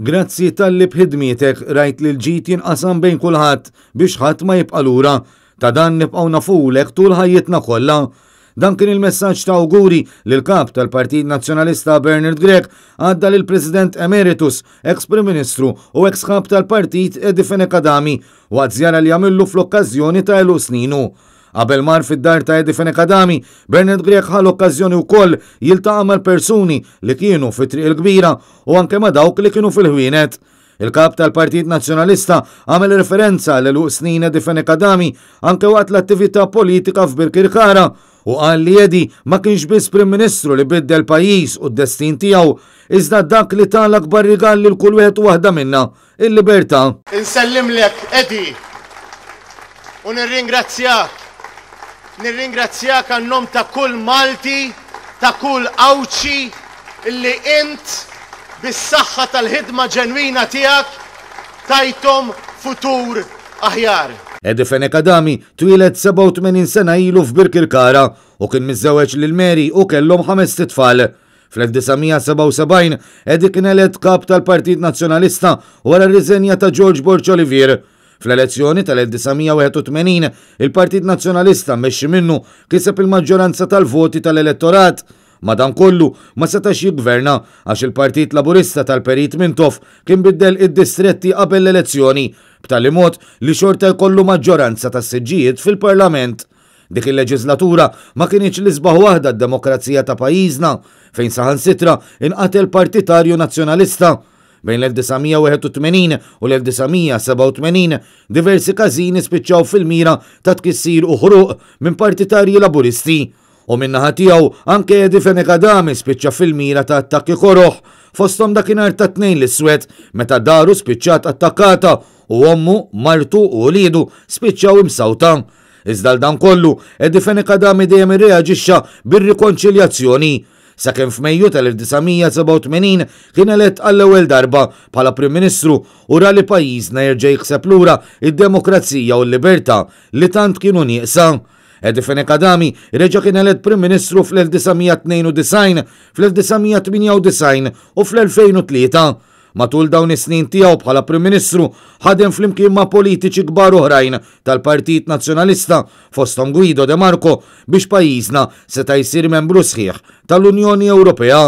Grazzi tal-li bħidmietek rajt li l-ġit jinqasam bejn kulħadd biex ħadd ma jibqa' lura. Ta' dan nibqgħu nafulek tul ħajjitna kollha. Dan kien il-messaġġ ta' auguri li l-kap tal-Partit Nazzjonalista Bernard Grek għadda lil President Emeritus, ex-Prim Ministru u ex-kap tal-Partit Edifene Kadami waqt żjara li jagħmillu fl-okkażjoni ta' elu sninu. Qabel mar fid-dar ta' Edi Fenekadami, Bernard Grek ħal okkażjoni wkoll jiltaqa' mal-persuni li kienu fit-triq il-kbira u anke ma' dawk li kienu fil-ħwienet. Il-kap tal-Partit Nazzjonalista għamel referenza l luq snin Edi Fenekadami anke waqt l-attività politika f'Birkirkara u qal li Edi ma kienx biss Prim Ministru li biddel pajjiż u d-destin tiegħu iżda dak li tal akbar rigal l kull wieħed waħda minna, il-libertà. Insellimlek Edi u nirringrazzjak nirringrazzjak nom ta' kull Malti, ta' kull Awċi, illi int bis-saħħa tal-ħidma ġenwina tiegħek tajtom futur aħjar. Edi Fenekadami twilet 87 sena ilu f'Birkirkara u kien miżewġ lil Mary u kellhom ħames titfal. Fl-1977 Edi kien elet kap tal-Partit Nazzjonalista wara r-riżenja ta' George Borch Olivier Fl-elezzjoni tal-1981 il-Partit Nazzjonalista mexxi minnu kiseb il-maġġoranza tal-voti tal-elettorat Madankollu ma setax jibverna għax il-Partit Laburista tal-Perit Mintof kien biddel id-distretti qabel l-elezzjoni b'tali mod li xorta jkollu maġġoranza tas siġġijiet fil-Parlament. Dik il-leġislatura ma kienieċ li sbaħ waħda d-demokrazija ta' pajizna fejn saħan sitra inqatel partitarju nazzjonalista bejn l-1981 u l-1987 diversi każini spiċċaw fil-mira ta' tkissir u ħruq minn partitarji laburisti u minna tiegħu anke Edi Fenekadami spiċċa fil-mira ta' attakki koroħ fostom dakinhar ta' tnejn l-iswed meta daru spiċċat attakkata u ommu, martu u lidu spiċċaw imsawta. Iżda dan kollu, Edi Fenekadami dejjem irreaġixxa bir-rikonċiljazzjoni sakemm f'Mejju tal-1987 kien elett għall-ewwel darba bħala Prim Ministru u ra li pajjiżna jerġa' jikseb lura id-demokrazija u l-libertà li tant kienu nieqsa. Edifene Kadami reġa kien elett Prim Ministru fl-1992, fl-1998 u fl-2003 Matul dawn is-snin tiegħu bħala Prim Ministru ħadem flimkien ma' politiċi kbar oħrajn tal-Partit Nazzjonalista fostom Guido De Marco biex pajjiżna seta' jsir membru sħiħ tal-Unjoni Ewropea.